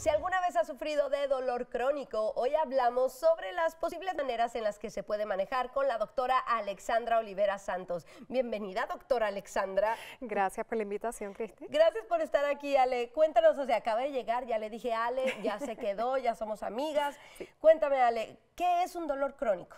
Si alguna vez ha sufrido de dolor crónico, hoy hablamos sobre las posibles maneras en las que se puede manejar con la doctora Alexandra Olivera Santos. Bienvenida, doctora Alexandra. Gracias por la invitación, Cristi. Gracias por estar aquí, Ale. Cuéntanos, o sea, acaba de llegar, ya le dije, Ale, ya se quedó, ya somos amigas. Cuéntame, Ale, ¿qué es un dolor crónico?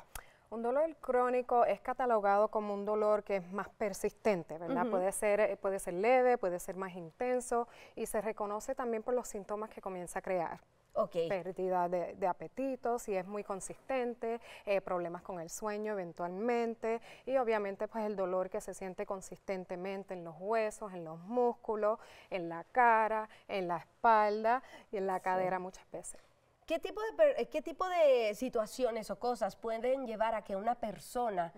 Un dolor crónico es catalogado como un dolor que es más persistente, ¿verdad? puede, ser, eh, puede ser leve, puede ser más intenso y se reconoce también por los síntomas que comienza a crear. Okay. Pérdida de, apetito, si es muy consistente, eh, problemas con el sueño eventualmente y obviamente pues el dolor que se siente consistentemente en los huesos, en los músculos, en la cara, en la espalda y en la cadera muchas veces. ¿Qué tipo, de, eh, ¿Qué tipo de situaciones o cosas pueden llevar a que una persona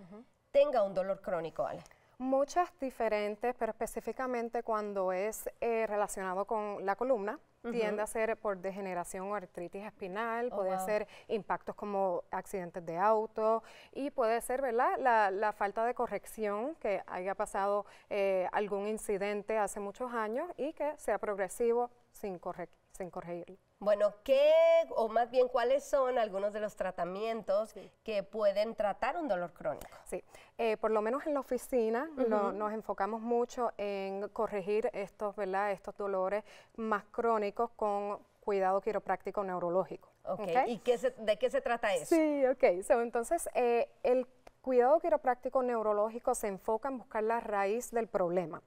tenga un dolor crónico, Ale? Muchas diferentes, pero específicamente cuando es eh, relacionado con la columna, tiende a ser por degeneración o artritis espinal, oh, puede ser impactos como accidentes de auto y puede ser La, falta de corrección que haya pasado eh, algún incidente hace muchos años y que sea progresivo sin, sin corregirlo. Bueno, ¿qué, o más bien cuáles son algunos de los tratamientos que pueden tratar un dolor crónico? Sí, eh, por lo menos en la oficina nos enfocamos mucho en corregir estos, ¿verdad? estos dolores más crónicos con cuidado quiropráctico neurológico. ¿okay? ¿y de qué se trata eso? Sí, ok, entonces eh, el cuidado quiropráctico neurológico se enfoca en buscar la raíz del problema.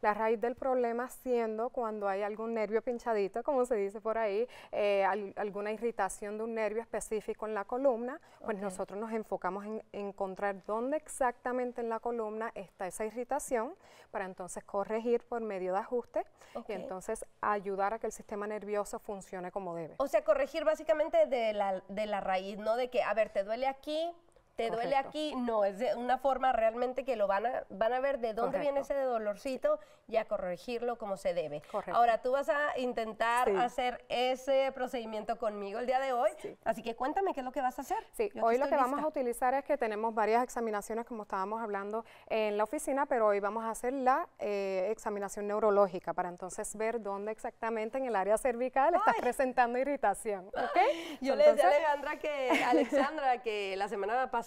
La raíz del problema siendo cuando hay algún nervio pinchadito, como se dice por ahí, eh, alguna irritación de un nervio específico en la columna, pues nosotros nos enfocamos en, encontrar dónde exactamente en la columna está esa irritación para entonces corregir por medio de ajuste y entonces ayudar a que el sistema nervioso funcione como debe. O sea, corregir básicamente de la, de la raíz, ¿no? De que, a ver, te duele aquí, ¿Te duele aquí? No, es de una forma realmente que lo van a, ver de dónde viene ese dolorcito y a corregirlo como se debe. Correcto. Ahora, tú vas a intentar hacer ese procedimiento conmigo el día de hoy, así que cuéntame qué es lo que vas a hacer. Sí, hoy lo que vamos a utilizar es que tenemos varias examinaciones, como estábamos hablando en la oficina, pero hoy vamos a hacer la eh, examinación neurológica para entonces ver dónde exactamente en el área cervical está presentando irritación. Yo le decía a Alejandra que, Alexandra que la semana pasada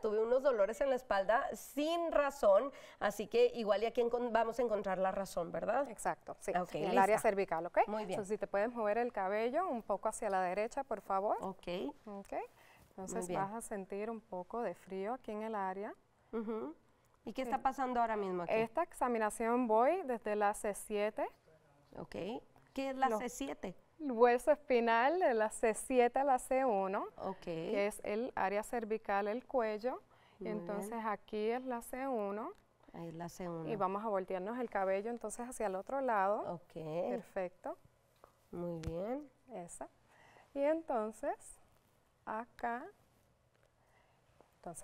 tuve unos dolores en la espalda sin razón, así que igual y aquí vamos a encontrar la razón, ¿verdad? Exacto, en el área cervical, ¿ok? Muy bien. Entonces, si te puedes mover el cabello un poco hacia la derecha, por favor. Ok. entonces vas a sentir un poco de frío aquí en el área. ¿Y qué está pasando ahora mismo Esta examinación voy desde la C7. Ok. ¿Qué es la C7? el hueso espinal de la C7 a la C1, que es el área cervical, el cuello. entonces aquí es la C1. Ahí la C1. Y vamos a voltearnos el cabello entonces hacia el otro lado. Ok. Perfecto. Muy bien. Esa. Y entonces, acá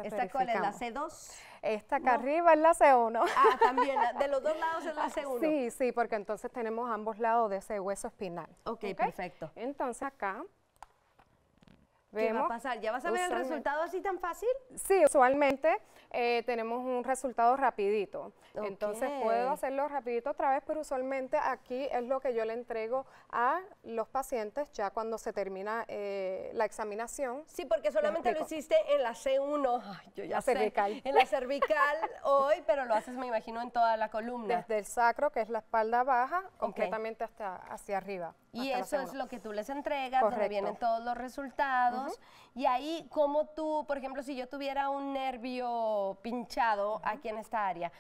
¿Esta cuál es la C2? Esta acá arriba es la C1. Ah, también, de los dos lados es la C1. Sí, sí, porque entonces tenemos ambos lados de ese hueso espinal. Ok, ¿okay? perfecto. Entonces acá ¿Qué va a pasar? ¿Ya vas a ver el resultado así tan fácil? Sí, usualmente eh, tenemos un resultado rapidito. Entonces puedo hacerlo rapidito otra vez, pero usualmente aquí es lo que yo le entrego a los pacientes ya cuando se termina eh, la examinación. Sí, porque solamente lo hiciste en la C1, yo ya sé, cervical. en la cervical hoy, pero lo haces me imagino en toda la columna. Desde el sacro, que es la espalda baja, completamente hasta hacia arriba. Y eso es lo que tú les entregas, donde vienen todos los resultados. Y ahí, como tú, por ejemplo, si yo tuviera un nervio pinchado aquí en esta área,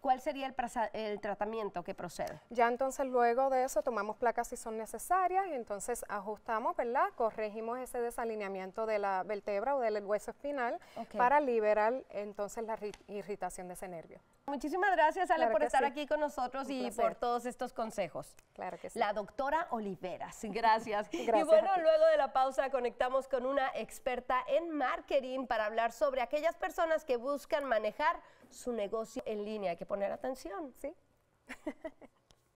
¿cuál sería el, tratamiento que procede? Ya entonces luego de eso tomamos placas si son necesarias y entonces ajustamos, ¿verdad? Corregimos ese desalineamiento de la vértebra o del hueso espinal para liberar entonces la irritación de ese nervio. Muchísimas gracias, Ale, por estar aquí con nosotros y por todos estos consejos. Claro que sí. La doctora Oliveras, gracias. gracias y bueno, luego de la pausa conectamos con una experta en marketing para hablar sobre aquellas personas que buscan manejar su negocio en línea. Hay que poner atención. Sí.